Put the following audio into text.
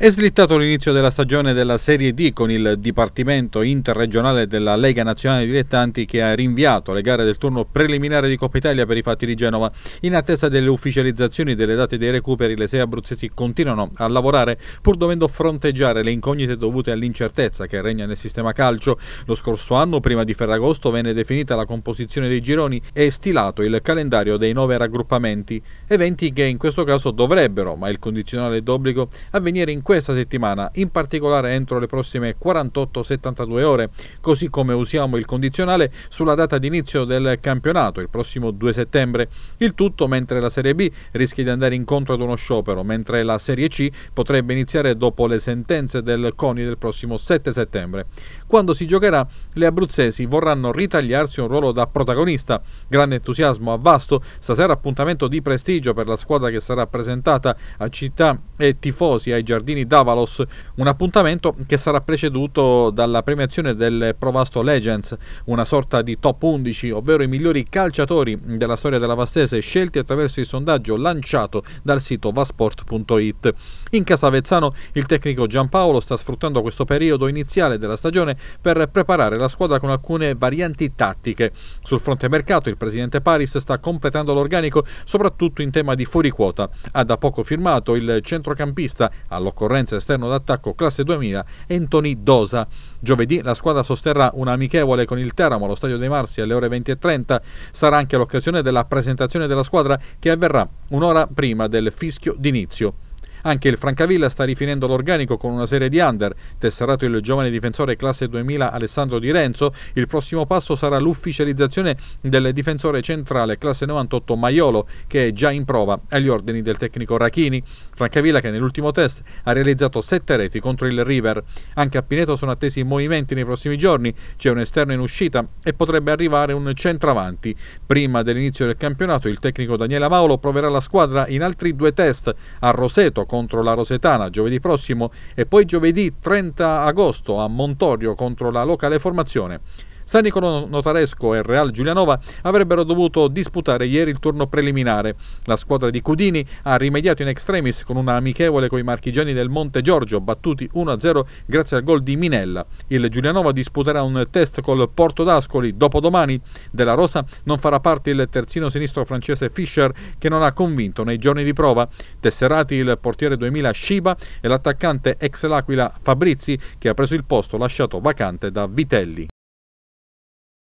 È slittato l'inizio della stagione della Serie D con il Dipartimento Interregionale della Lega Nazionale Dilettanti che ha rinviato le gare del turno preliminare di Coppa Italia per i fatti di Genova. In attesa delle ufficializzazioni delle date dei recuperi, le sei abruzzesi continuano a lavorare pur dovendo fronteggiare le incognite dovute all'incertezza che regna nel sistema calcio. Lo scorso anno, prima di Ferragosto, venne definita la composizione dei gironi e stilato il calendario dei nove raggruppamenti, eventi che in questo caso dovrebbero, ma il condizionale d'obbligo, avvenire in questa settimana, in particolare entro le prossime 48-72 ore, così come usiamo il condizionale sulla data d'inizio del campionato, il prossimo 2 settembre. Il tutto mentre la Serie B rischia di andare incontro ad uno sciopero, mentre la Serie C potrebbe iniziare dopo le sentenze del CONI del prossimo 7 settembre. Quando si giocherà, le abruzzesi vorranno ritagliarsi un ruolo da protagonista. Grande entusiasmo a Vasto, stasera appuntamento di prestigio per la squadra che sarà presentata a città e tifosi ai giardini cittadini d'Avalos, un appuntamento che sarà preceduto dalla premiazione del Provasto Legends, una sorta di top 11, ovvero i migliori calciatori della storia della Vastese scelti attraverso il sondaggio lanciato dal sito vasport.it. In casa Avezzano il tecnico Giampaolo sta sfruttando questo periodo iniziale della stagione per preparare la squadra con alcune varianti tattiche. Sul fronte mercato il presidente Paris sta completando l'organico soprattutto in tema di fuori quota. Ha da poco firmato il centrocampista all'occorrente concorrenza esterno d'attacco classe 2000 Anthony Dosa. Giovedì la squadra sosterrà un amichevole con il Teramo allo Stadio dei Marsi alle ore 20.30. Sarà anche l'occasione della presentazione della squadra che avverrà un'ora prima del fischio d'inizio. Anche il Francavilla sta rifinendo l'organico con una serie di under. Tesserato il giovane difensore classe 2000 Alessandro Di Renzo, il prossimo passo sarà l'ufficializzazione del difensore centrale classe 98 Maiolo, che è già in prova agli ordini del tecnico Rachini. Francavilla che nell'ultimo test ha realizzato 7 reti contro il River. Anche a Pineto sono attesi movimenti nei prossimi giorni, c'è un esterno in uscita e potrebbe arrivare un centravanti. Prima dell'inizio del campionato il tecnico Daniele Maolo proverà la squadra in altri due test a Roseto con contro la Rosetana giovedì prossimo e poi giovedì 30 agosto a Montorio contro la locale formazione. San Nicolò Notaresco e Real Giulianova avrebbero dovuto disputare ieri il turno preliminare. La squadra di Cudini ha rimediato in extremis con una amichevole con i marchigiani del Monte Giorgio, battuti 1-0 grazie al gol di Minella. Il Giulianova disputerà un test col Porto d'Ascoli dopodomani. Della Rosa non farà parte il terzino sinistro francese Fischer che non ha convinto nei giorni di prova. Tesserati il portiere 2000 Shiba e l'attaccante ex L'Aquila Fabrizi che ha preso il posto lasciato vacante da Vitelli.